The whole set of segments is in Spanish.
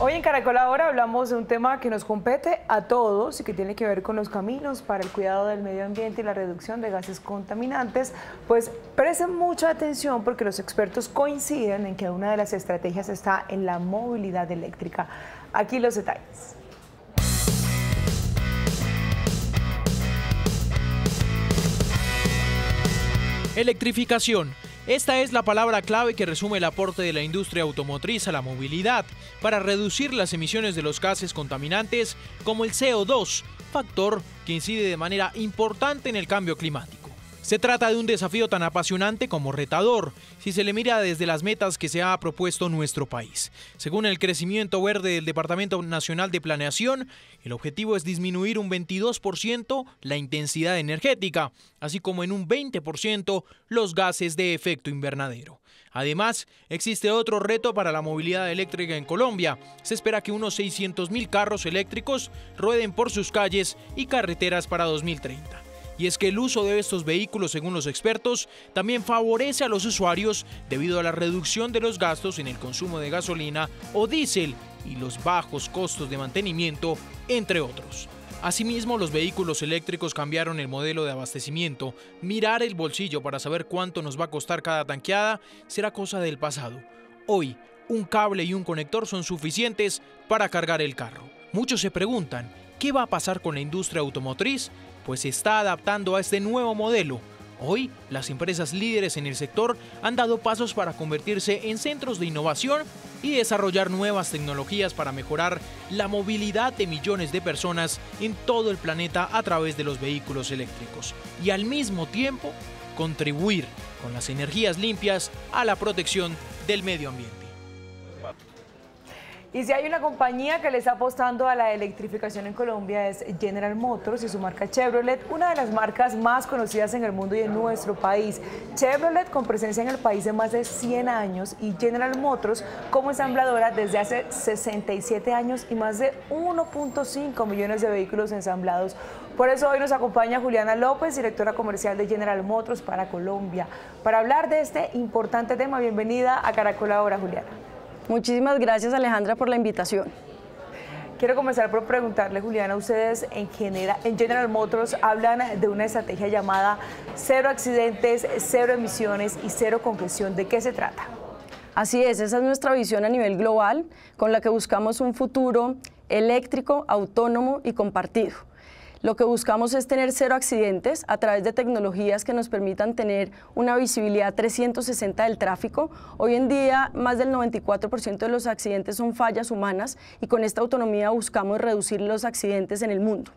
Hoy en Caracol ahora hablamos de un tema que nos compete a todos y que tiene que ver con los caminos para el cuidado del medio ambiente y la reducción de gases contaminantes. Pues presten mucha atención porque los expertos coinciden en que una de las estrategias está en la movilidad eléctrica. Aquí los detalles. Electrificación esta es la palabra clave que resume el aporte de la industria automotriz a la movilidad para reducir las emisiones de los gases contaminantes como el CO2, factor que incide de manera importante en el cambio climático. Se trata de un desafío tan apasionante como retador, si se le mira desde las metas que se ha propuesto nuestro país. Según el crecimiento verde del Departamento Nacional de Planeación, el objetivo es disminuir un 22% la intensidad energética, así como en un 20% los gases de efecto invernadero. Además, existe otro reto para la movilidad eléctrica en Colombia. Se espera que unos 600.000 carros eléctricos rueden por sus calles y carreteras para 2030 y es que el uso de estos vehículos, según los expertos, también favorece a los usuarios debido a la reducción de los gastos en el consumo de gasolina o diésel y los bajos costos de mantenimiento, entre otros. Asimismo, los vehículos eléctricos cambiaron el modelo de abastecimiento. Mirar el bolsillo para saber cuánto nos va a costar cada tanqueada será cosa del pasado. Hoy, un cable y un conector son suficientes para cargar el carro. Muchos se preguntan, ¿Qué va a pasar con la industria automotriz? Pues se está adaptando a este nuevo modelo. Hoy, las empresas líderes en el sector han dado pasos para convertirse en centros de innovación y desarrollar nuevas tecnologías para mejorar la movilidad de millones de personas en todo el planeta a través de los vehículos eléctricos y al mismo tiempo contribuir con las energías limpias a la protección del medio ambiente. Y si hay una compañía que le está apostando a la electrificación en Colombia es General Motors y su marca Chevrolet, una de las marcas más conocidas en el mundo y en nuestro país. Chevrolet con presencia en el país de más de 100 años y General Motors como ensambladora desde hace 67 años y más de 1.5 millones de vehículos ensamblados. Por eso hoy nos acompaña Juliana López, directora comercial de General Motors para Colombia, para hablar de este importante tema. Bienvenida a Caracol ahora, Juliana. Muchísimas gracias Alejandra por la invitación. Quiero comenzar por preguntarle, Juliana, ustedes en, en General Motors hablan de una estrategia llamada cero accidentes, cero emisiones y cero congestión. ¿De qué se trata? Así es, esa es nuestra visión a nivel global, con la que buscamos un futuro eléctrico, autónomo y compartido. Lo que buscamos es tener cero accidentes a través de tecnologías que nos permitan tener una visibilidad 360 del tráfico. Hoy en día, más del 94% de los accidentes son fallas humanas y con esta autonomía buscamos reducir los accidentes en el mundo.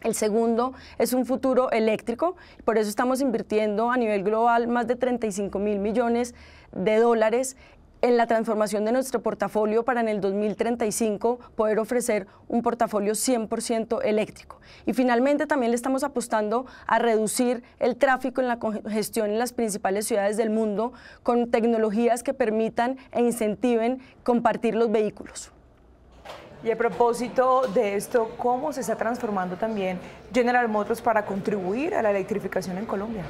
El segundo es un futuro eléctrico, por eso estamos invirtiendo a nivel global más de 35 mil millones de dólares en la transformación de nuestro portafolio para en el 2035 poder ofrecer un portafolio 100% eléctrico. Y finalmente también le estamos apostando a reducir el tráfico en la congestión en las principales ciudades del mundo con tecnologías que permitan e incentiven compartir los vehículos. Y a propósito de esto, ¿cómo se está transformando también General Motors para contribuir a la electrificación en Colombia?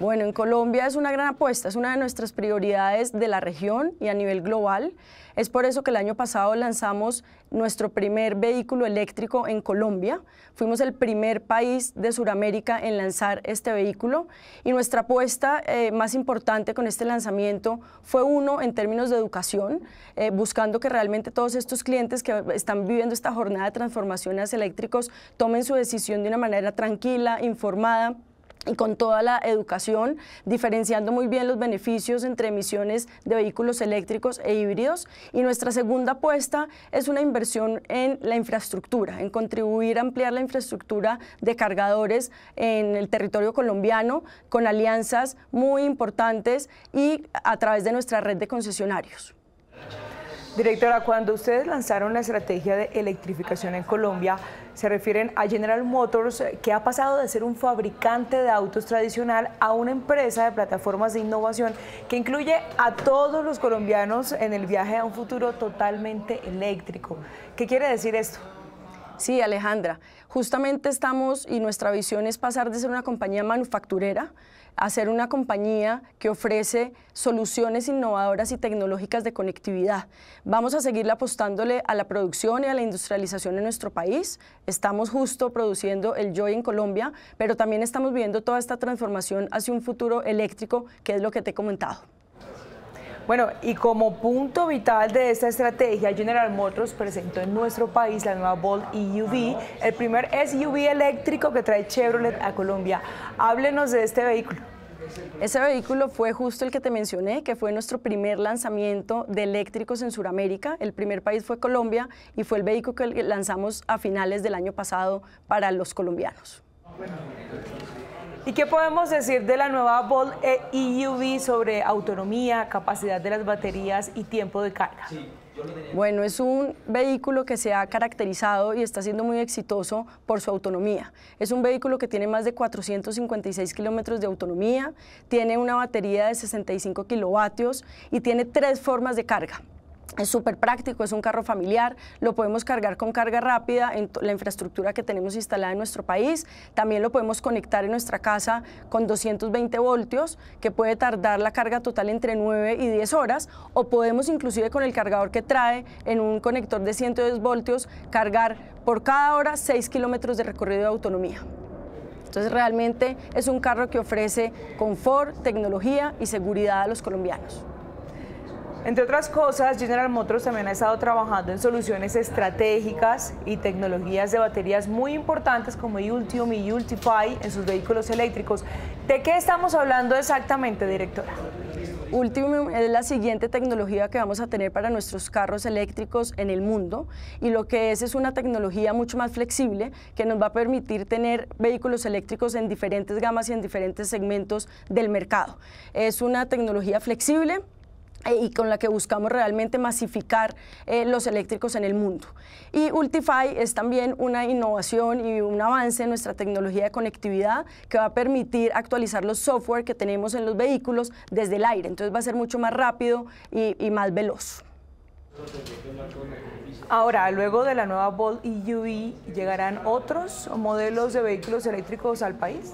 Bueno, en Colombia es una gran apuesta, es una de nuestras prioridades de la región y a nivel global. Es por eso que el año pasado lanzamos nuestro primer vehículo eléctrico en Colombia. Fuimos el primer país de Sudamérica en lanzar este vehículo y nuestra apuesta eh, más importante con este lanzamiento fue uno en términos de educación, eh, buscando que realmente todos estos clientes que están viviendo esta jornada de transformaciones eléctricas eléctricos tomen su decisión de una manera tranquila, informada y con toda la educación, diferenciando muy bien los beneficios entre emisiones de vehículos eléctricos e híbridos. Y nuestra segunda apuesta es una inversión en la infraestructura, en contribuir a ampliar la infraestructura de cargadores en el territorio colombiano con alianzas muy importantes y a través de nuestra red de concesionarios. Directora, cuando ustedes lanzaron la estrategia de electrificación en Colombia, se refieren a General Motors, eh, que ha pasado de ser un fabricante de autos tradicional a una empresa de plataformas de innovación que incluye a todos los colombianos en el viaje a un futuro totalmente eléctrico. ¿Qué quiere decir esto? Sí, Alejandra. Justamente estamos y nuestra visión es pasar de ser una compañía manufacturera hacer una compañía que ofrece soluciones innovadoras y tecnológicas de conectividad. Vamos a seguir apostándole a la producción y a la industrialización en nuestro país. Estamos justo produciendo el Joy en Colombia, pero también estamos viendo toda esta transformación hacia un futuro eléctrico, que es lo que te he comentado. Bueno, y como punto vital de esta estrategia, General Motors presentó en nuestro país la nueva Bolt EUV, el primer SUV eléctrico que trae Chevrolet a Colombia. Háblenos de este vehículo. Ese vehículo fue justo el que te mencioné, que fue nuestro primer lanzamiento de eléctricos en Sudamérica. El primer país fue Colombia y fue el vehículo que lanzamos a finales del año pasado para los colombianos. ¿Y qué podemos decir de la nueva Bolt EUV e sobre autonomía, capacidad de las baterías y tiempo de carga? Bueno, es un vehículo que se ha caracterizado y está siendo muy exitoso por su autonomía. Es un vehículo que tiene más de 456 kilómetros de autonomía, tiene una batería de 65 kilovatios y tiene tres formas de carga. Es súper práctico, es un carro familiar, lo podemos cargar con carga rápida en la infraestructura que tenemos instalada en nuestro país. También lo podemos conectar en nuestra casa con 220 voltios, que puede tardar la carga total entre 9 y 10 horas. O podemos inclusive con el cargador que trae en un conector de 110 voltios cargar por cada hora 6 kilómetros de recorrido de autonomía. Entonces realmente es un carro que ofrece confort, tecnología y seguridad a los colombianos. Entre otras cosas, General Motors también ha estado trabajando en soluciones estratégicas y tecnologías de baterías muy importantes como Ultium y Ultify en sus vehículos eléctricos. ¿De qué estamos hablando exactamente, directora? Ultium es la siguiente tecnología que vamos a tener para nuestros carros eléctricos en el mundo y lo que es es una tecnología mucho más flexible que nos va a permitir tener vehículos eléctricos en diferentes gamas y en diferentes segmentos del mercado. Es una tecnología flexible eh, y con la que buscamos realmente masificar eh, los eléctricos en el mundo. Y Ultify es también una innovación y un avance en nuestra tecnología de conectividad que va a permitir actualizar los software que tenemos en los vehículos desde el aire. Entonces va a ser mucho más rápido y, más veloz. Ahora, luego de la nueva Bolt EUV, ¿llegarán otros modelos de vehículos eléctricos al país?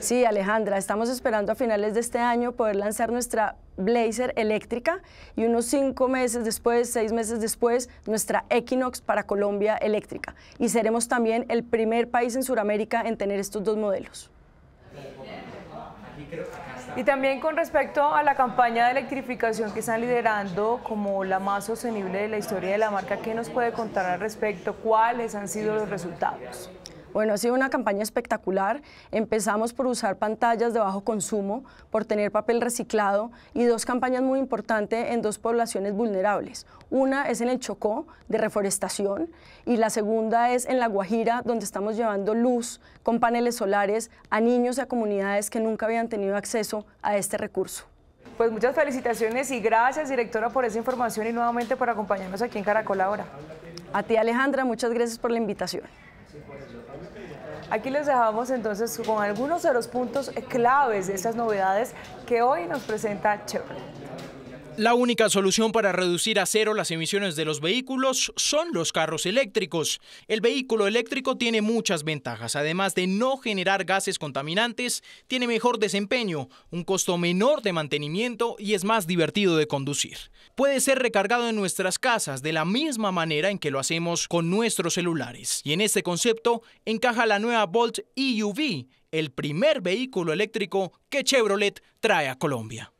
Sí, Alejandra, estamos esperando a finales de este año poder lanzar nuestra Blazer eléctrica y unos cinco meses después, seis meses después, nuestra Equinox para Colombia eléctrica. Y seremos también el primer país en Sudamérica en tener estos dos modelos. Y también con respecto a la campaña de electrificación que están liderando como la más sostenible de la historia de la marca, ¿qué nos puede contar al respecto? ¿Cuáles han sido los resultados? Bueno, ha sido una campaña espectacular. Empezamos por usar pantallas de bajo consumo, por tener papel reciclado y dos campañas muy importantes en dos poblaciones vulnerables. Una es en el Chocó, de reforestación, y la segunda es en La Guajira, donde estamos llevando luz con paneles solares a niños y a comunidades que nunca habían tenido acceso a este recurso. Pues muchas felicitaciones y gracias, directora, por esa información y nuevamente por acompañarnos aquí en Caracol ahora. A ti, Alejandra, muchas gracias por la invitación. Aquí les dejamos entonces con algunos de los puntos claves de esas novedades que hoy nos presenta Chevrolet. La única solución para reducir a cero las emisiones de los vehículos son los carros eléctricos. El vehículo eléctrico tiene muchas ventajas. Además de no generar gases contaminantes, tiene mejor desempeño, un costo menor de mantenimiento y es más divertido de conducir. Puede ser recargado en nuestras casas de la misma manera en que lo hacemos con nuestros celulares. Y en este concepto encaja la nueva Bolt EUV, el primer vehículo eléctrico que Chevrolet trae a Colombia.